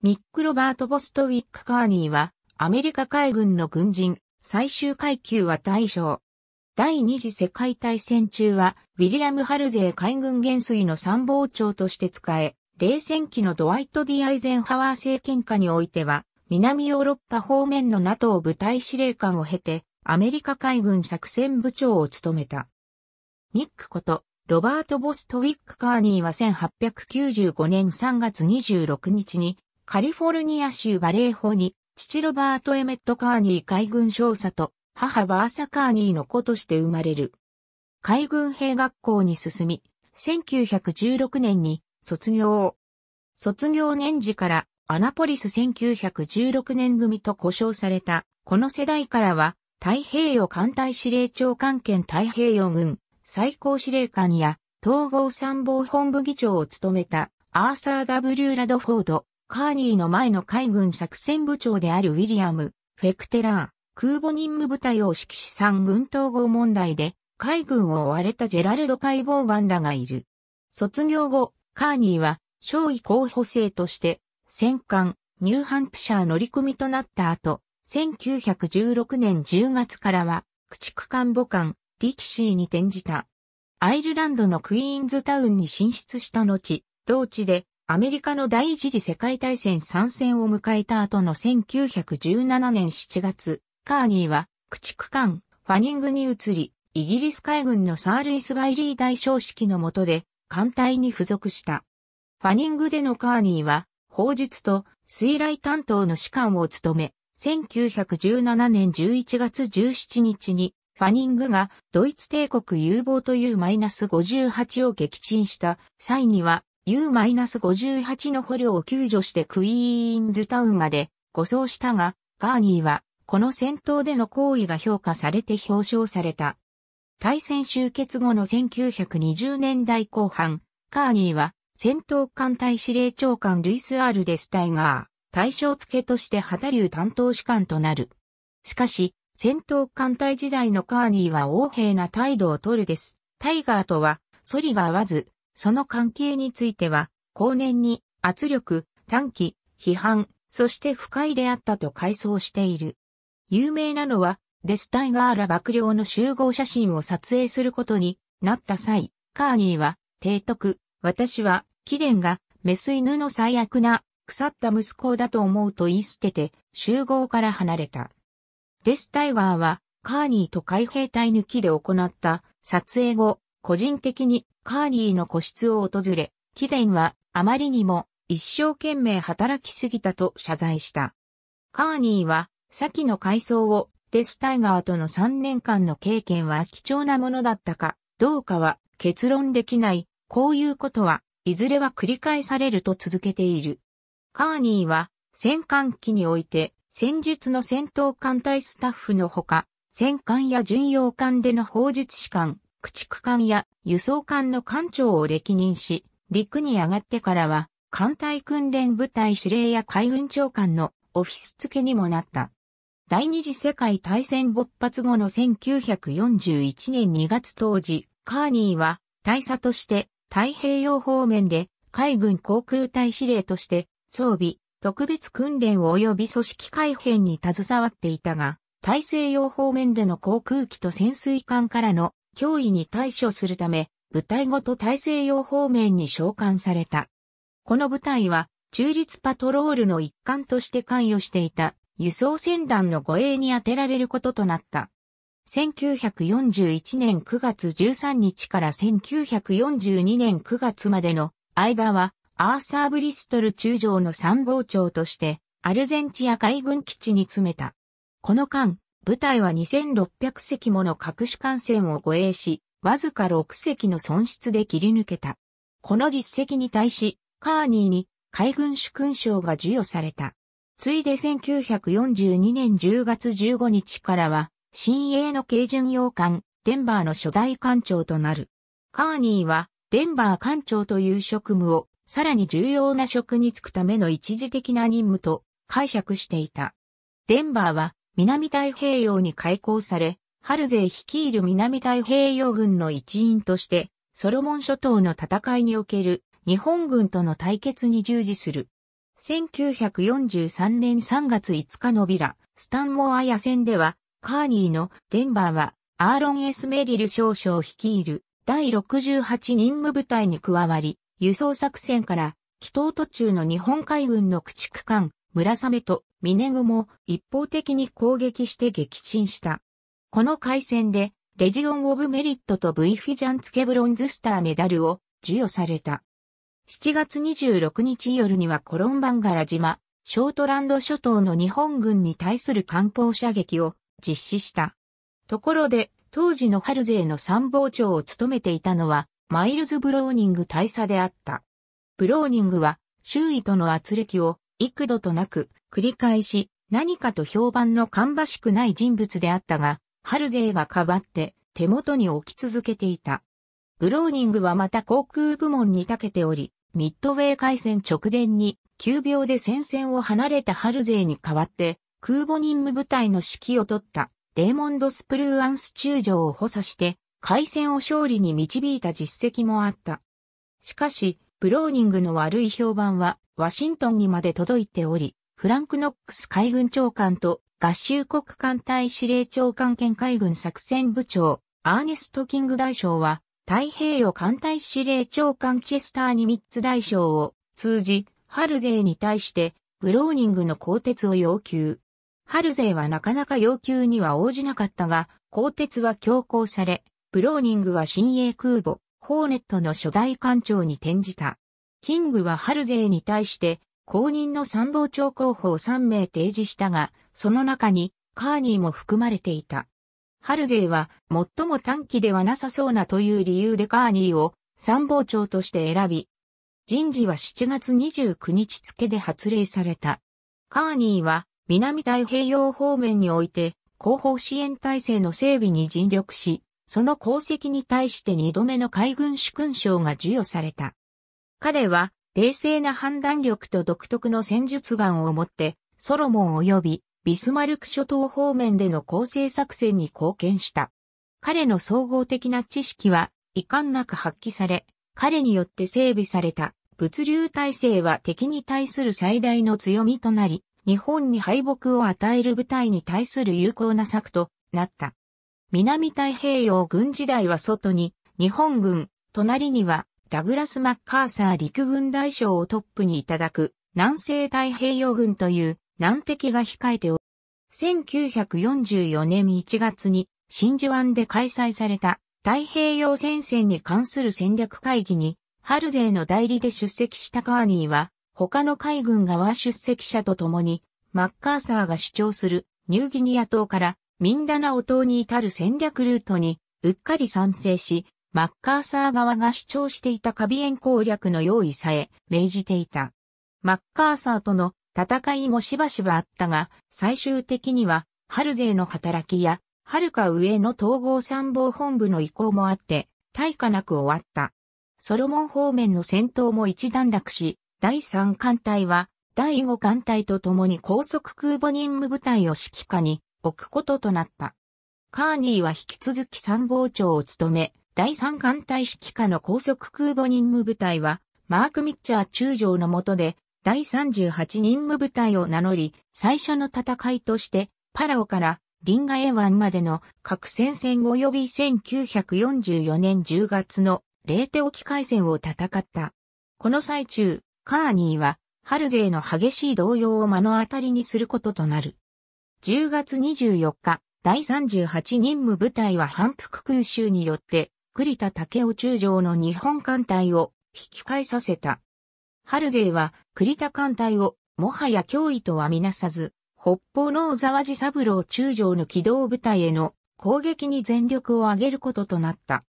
ミック・ロバート・ボストウィック・カーニーは、アメリカ海軍の軍人、最終階級は大将。第二次世界大戦中は、ウィリアム・ハルゼー海軍元帥の参謀長として使え、冷戦期のドワイト・ディ・アイゼンハワー政権下においては、南ヨーロッパ方面の NATO 部隊司令官を経て、アメリカ海軍作戦部長を務めた。ミックこと、ロバート・ボストウィック・カーニーは1895年3月26日にカリフォルニア州バレー法に、父ロバート・エメット・カーニー海軍少佐と、母バーサ・カーニーの子として生まれる。海軍兵学校に進み、1916年に卒業卒業年次からアナポリス1916年組と呼称された、この世代からは、太平洋艦隊司令長官兼太平洋軍最高司令官や統合参謀本部議長を務めたアーサー・ W・ ラドフォード、カーニーの前の海軍作戦部長であるウィリアム・フェクテラー、空母任務部隊を指揮し三軍統合問題で海軍を追われたジェラルド・解剖官らがいる。卒業後、カーニーは少尉候補生として戦艦ニューハンプシャー乗組となった後、1916年10月からは駆逐艦母艦ディキシーに転じた。アイルランドのクイーンズタウンに進出した後、同地でアメリカの第一次世界大戦参戦を迎えた後の1917年7月、カーニーは駆逐艦ファニングに移り、イギリス海軍のサール・イスバイリー大将式の下で艦隊に付属した。ファニングでのカーニーは、砲術と水雷担当の士官を務め、1917年11月17日にファニングがドイツ帝国有望というマイナス58を撃沈した際には U-58 の捕虜を救助してクイーンズタウンまで護送したが、ガーニーは、この戦闘での行為が評価されて表彰された。対戦終結後の1920年代後半、カーニーは戦闘艦隊司令長官ルイス・アール・デスタイガー、対象付けとして旗流担当士官となる。しかし、戦闘艦隊時代のカーニーは横柄な態度をとるです。タイガーとは、ソリが合わず、その関係については、後年に圧力、短期、批判、そして不快であったと回想している。有名なのは、デスタイガーら幕僚の集合写真を撮影することになった際、カーニーは、提督、私は、貴殿が、メス犬の最悪な、腐った息子だと思うと言い捨てて、集合から離れた。デスタイガーは、カーニーと海兵隊抜きで行った撮影後、個人的にカーニーの個室を訪れ、貴殿はあまりにも一生懸命働きすぎたと謝罪した。カーニーは、先の改装をデスタイガーとの3年間の経験は貴重なものだったか、どうかは結論できない、こういうことはいずれは繰り返されると続けている。カーニーは戦艦機において戦術の戦闘艦隊スタッフのほか、戦艦や巡洋艦での砲術士官、駆逐艦や輸送艦の艦長を歴任し、陸に上がってからは、艦隊訓練部隊司令や海軍長官のオフィス付けにもなった。第二次世界大戦勃発後の1941年2月当時、カーニーは大佐として太平洋方面で海軍航空隊司令として装備、特別訓練及び組織改編に携わっていたが、大西洋方面での航空機と潜水艦からの脅威に対処するため、部隊ごと大西洋方面に召喚された。この部隊は、中立パトロールの一環として関与していた輸送船団の護衛に充てられることとなった。1941年9月13日から1942年9月までの間は、アーサー・ブリストル中将の参謀長として、アルゼンチア海軍基地に詰めた。この間、部隊は2600隻もの各種艦船を護衛し、わずか6隻の損失で切り抜けた。この実績に対し、カーニーに海軍主勲章が授与された。ついで1942年10月15日からは、新鋭の軽巡洋艦、デンバーの初代艦長となる。カーニーは、デンバー艦長という職務を、さらに重要な職に就くための一時的な任務と解釈していた。デンバーは、南太平洋に開港され、ハルゼイ率いる南太平洋軍の一員として、ソロモン諸島の戦いにおける日本軍との対決に従事する。1943年3月5日のビラ、スタンモア野戦では、カーニーのデンバーは、アーロン・エスメリル少将率いる第68任務部隊に加わり、輸送作戦から、祈祷途中の日本海軍の駆逐艦、村雨と峰雲も一方的に攻撃して撃沈した。この回戦で、レジオン・オブ・メリットとブイフィジャンツケブロンズスターメダルを授与された。7月26日夜にはコロンバンガラ島、ショートランド諸島の日本軍に対する艦砲射撃を実施した。ところで、当時のハルゼの参謀長を務めていたのは、マイルズ・ブローニング大佐であった。ブローニングは、周囲との圧力を幾度となく、繰り返し、何かと評判の芳しくない人物であったが、ハルゼイがかばって手元に置き続けていた。ブローニングはまた航空部門に長けており、ミッドウェー海戦直前に9秒で戦線を離れたハルゼイに代わって空母任務部隊の指揮を取ったレーモンド・スプルーアンス中将を補佐して海戦を勝利に導いた実績もあった。しかし、ブローニングの悪い評判は、ワシントンにまで届いており、フランク・ノックス海軍長官と合衆国艦隊司令長官兼海軍作戦部長、アーネスト・キング大将は、太平洋艦隊司令長官チェスター・に3つ大将を通じ、ハルゼーに対して、ブローニングの鋼鉄を要求。ハルゼーはなかなか要求には応じなかったが、鋼鉄は強行され、ブローニングは新鋭空母、ホーネットの初代艦長に転じた。キングはハルゼーに対して公認の参謀長候補を3名提示したが、その中にカーニーも含まれていた。ハルゼーは最も短期ではなさそうなという理由でカーニーを参謀長として選び、人事は7月29日付で発令された。カーニーは南太平洋方面において後方支援体制の整備に尽力し、その功績に対して二度目の海軍主勲章が授与された。彼は、冷静な判断力と独特の戦術眼を持って、ソロモン及びビスマルク諸島方面での構成作戦に貢献した。彼の総合的な知識は遺憾なく発揮され、彼によって整備された物流体制は敵に対する最大の強みとなり、日本に敗北を与える部隊に対する有効な策となった。南太平洋軍時代は外に日本軍、隣にはダグラス・マッカーサー陸軍大将をトップにいただく南西太平洋軍という難敵が控えており、1944年1月に真珠湾で開催された太平洋戦線に関する戦略会議にハルゼーの代理で出席したカーニーは他の海軍側出席者と共にマッカーサーが主張するニューギニア島からミンダナオ島に至る戦略ルートに、うっかり賛成し、マッカーサー側が主張していたカビエン攻略の用意さえ命じていた。マッカーサーとの戦いもしばしばあったが、最終的には、ハルゼーの働きや、はるか上の統合参謀本部の意向もあって、退化なく終わった。ソロモン方面の戦闘も一段落し、第3艦隊は、第5艦隊と共に高速空母任務部隊を指揮下に、置くこととなった。カーニーは引き続き参謀長を務め、第三艦隊指揮下の高速空母任務部隊は、マーク・ミッチャー中将の下で、第38任務部隊を名乗り、最初の戦いとして、パラオからリンガエ湾までの核戦線及び1944年10月のレーテ沖海戦を戦った。この最中、カーニーは、ハルゼーの激しい動揺を目の当たりにすることとなる。10月24日、第38任務部隊は反復空襲によって、栗田武雄中将の日本艦隊を引き返させた。春勢は栗田艦隊をもはや脅威とはみなさず、北方の小沢寺三郎中将の機動部隊への攻撃に全力を挙げることとなった。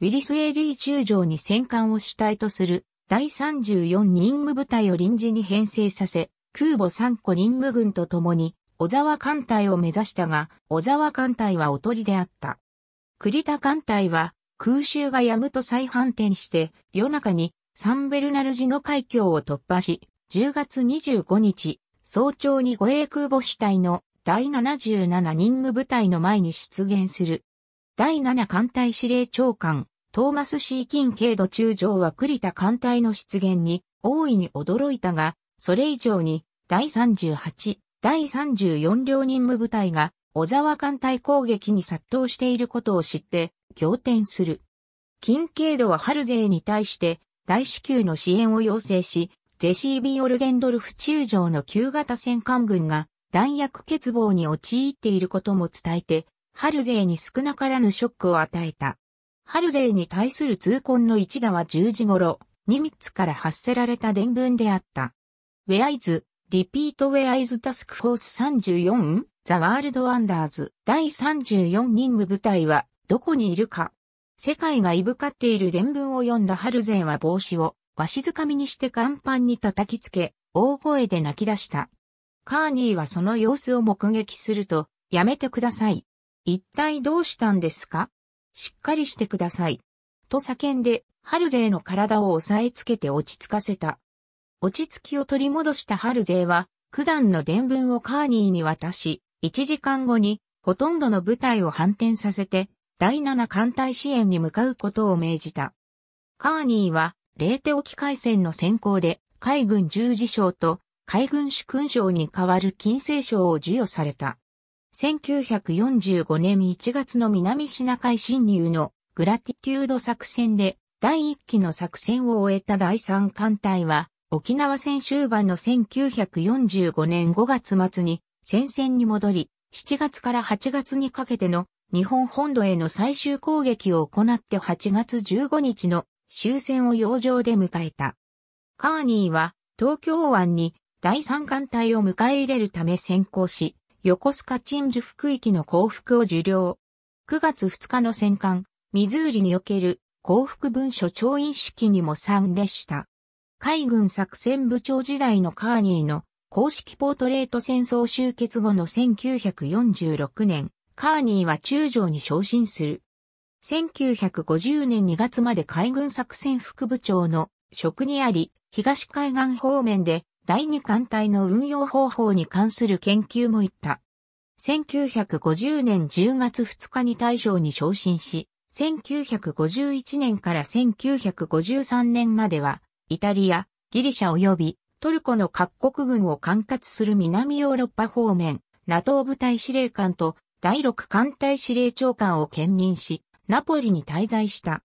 ウィリス・エリー中将に戦艦を主体とする第34任務部隊を臨時に編成させ、空母3個任務軍と共に小沢艦隊を目指したが、小沢艦隊はおとりであった。栗田艦隊は空襲が止むと再反転して夜中にサンベルナルジの海峡を突破し、10月25日、早朝に護衛空母主体の第77任務部隊の前に出現する。第7艦隊司令長官、トーマス・シー・キン・イ度中将は栗田艦隊の出現に大いに驚いたが、それ以上に第38第34両任務部隊が小沢艦隊攻撃に殺到していることを知って、仰天する。近ン度はハルゼーに対して、大至急の支援を要請し、ジェシー・ビオルゲンドルフ中将の旧型戦艦軍が弾薬欠乏に陥っていることも伝えて、ハルゼーに少なからぬショックを与えた。ハルゼーに対する痛恨の一打は10時頃、ニミッツから発せられた伝文であった。ウェアイズ、リピートウェアイズタスクフォース34ザワールドワンダーズ第34任務部隊はどこにいるか世界がいぶかっている伝文を読んだハルゼンは帽子をわしづかみにして甲板に叩きつけ、大声で泣き出した。カーニーはその様子を目撃すると、やめてください。一体どうしたんですかしっかりしてください。と叫んで、ハルゼーの体を押さえつけて落ち着かせた。落ち着きを取り戻した春勢は、九段の伝文をカーニーに渡し、1時間後に、ほとんどの部隊を反転させて、第7艦隊支援に向かうことを命じた。カーニーは、レーテ沖海戦の先行で、海軍十字章と海軍主勲章に代わる金星章を授与された。1945年1月の南シナ海侵入のグラティテュード作戦で第1期の作戦を終えた第3艦隊は沖縄戦終盤の1945年5月末に戦線に戻り、7月から8月にかけての日本本土への最終攻撃を行って8月15日の終戦を洋上で迎えた。カーニーは東京湾に第三艦隊を迎え入れるため先行し、横須賀鎮守福域の降伏を受領。9月2日の戦艦、ミズーリにおける降伏文書調印式にも参列した。海軍作戦部長時代のカーニーの公式ポートレート戦争終結後の1946年、カーニーは中将に昇進する。1950年2月まで海軍作戦副部長の職にあり、東海岸方面で第二艦隊の運用方法に関する研究も行った。1950年10月2日に大将に昇進し、1951年から1953年まではイタリア、ギリシャ及びトルコの各国軍を管轄する南ヨーロッパ方面、NATO 部隊司令官と第6艦隊司令長官を兼任し、ナポリに滞在した。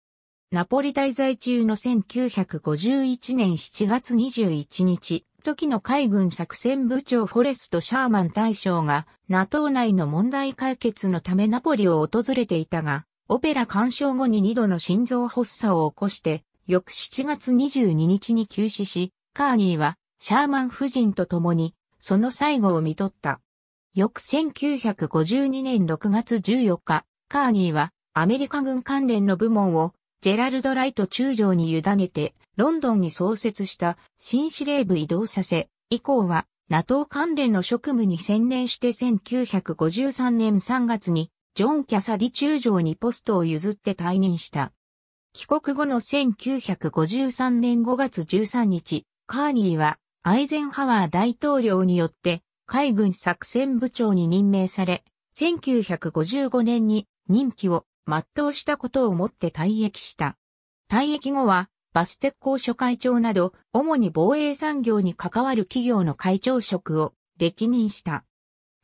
ナポリ滞在中の1951年7月21日、時の海軍作戦部長フォレスト・シャーマン大将が、NATO 内の問題解決のためナポリを訪れていたが、オペラ鑑賞後に2度の心臓発作を起こして、翌7月22日に休止し、カーニーはシャーマン夫人と共にその最後を見取った。翌1952年6月14日、カーニーはアメリカ軍関連の部門をジェラルド・ライト中将に委ねてロンドンに創設した新司令部移動させ、以降は NATO 関連の職務に専念して1953年3月にジョン・キャサディ中将にポストを譲って退任した。帰国後の1953年5月13日、カーニーはアイゼンハワー大統領によって海軍作戦部長に任命され、1955年に任期を全うしたことをもって退役した。退役後は、バス鉄工所会長など、主に防衛産業に関わる企業の会長職を歴任した。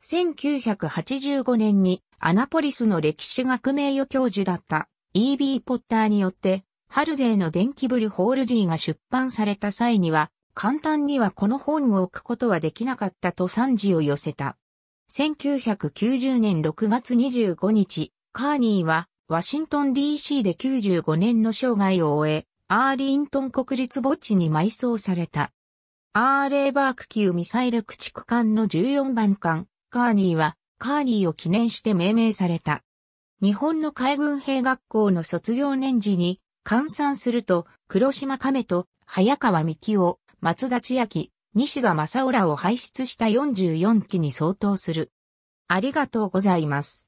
1985年にアナポリスの歴史学名誉教授だった E.B. ポッターによって、ハルゼーの電気ブルホール G が出版された際には、簡単にはこの本を置くことはできなかったと賛辞を寄せた。1990年6月25日、カーニーは、ワシントン DC で95年の生涯を終え、アーリントン国立墓地に埋葬された。アーレーバーク級ミサイル駆逐艦の14番艦、カーニーは、カーニーを記念して命名された。日本の海軍兵学校の卒業年次に換算すると、黒島亀と早川幹夫、松田千秋、西田正浦を輩出した44期に相当する。ありがとうございます。